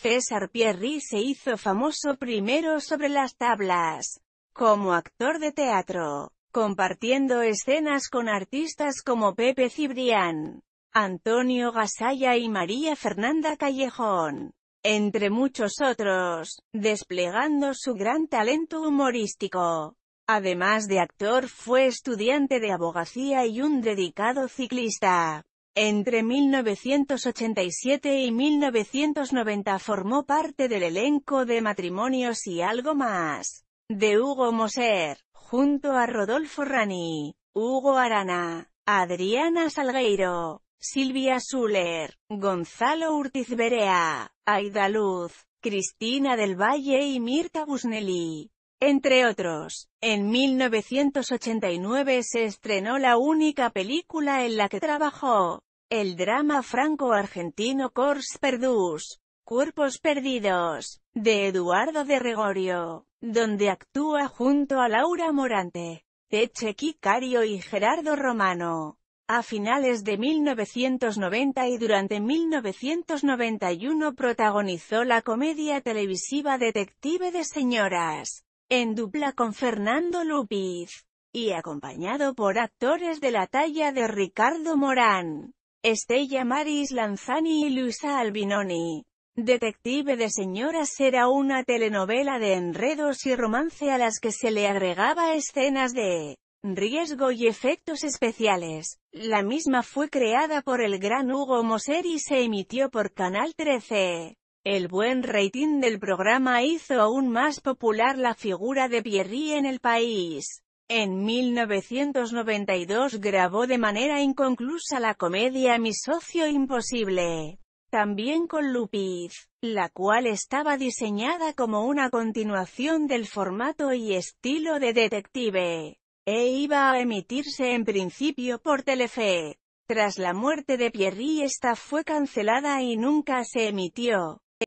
César Pierri se hizo famoso primero sobre las tablas, como actor de teatro, compartiendo escenas con artistas como Pepe Cibrián, Antonio Gasalla y María Fernanda Callejón, entre muchos otros, desplegando su gran talento humorístico. Además de actor fue estudiante de abogacía y un dedicado ciclista. Entre 1987 y 1990 formó parte del elenco de Matrimonios y Algo Más, de Hugo Moser, junto a Rodolfo Rani, Hugo Arana, Adriana Salgueiro, Silvia Suler, Gonzalo Urtiz Berea, Aida Luz, Cristina del Valle y Mirta Busnelli. Entre otros, en 1989 se estrenó la única película en la que trabajó, el drama franco-argentino Corps Perdus, Cuerpos Perdidos, de Eduardo de Gregorio, donde actúa junto a Laura Morante, Teche Cario y Gerardo Romano. A finales de 1990 y durante 1991 protagonizó la comedia televisiva Detective de Señoras, en dupla con Fernando Lupiz, y acompañado por actores de la talla de Ricardo Morán. Estella Maris Lanzani y Luisa Albinoni. Detective de Señoras era una telenovela de enredos y romance a las que se le agregaba escenas de riesgo y efectos especiales. La misma fue creada por el gran Hugo Moser y se emitió por Canal 13. El buen rating del programa hizo aún más popular la figura de Pierri en el país. En 1992 grabó de manera inconclusa la comedia Mi socio imposible, también con Lupiz, la cual estaba diseñada como una continuación del formato y estilo de Detective, e iba a emitirse en principio por Telefe. Tras la muerte de Pierri esta fue cancelada y nunca se emitió.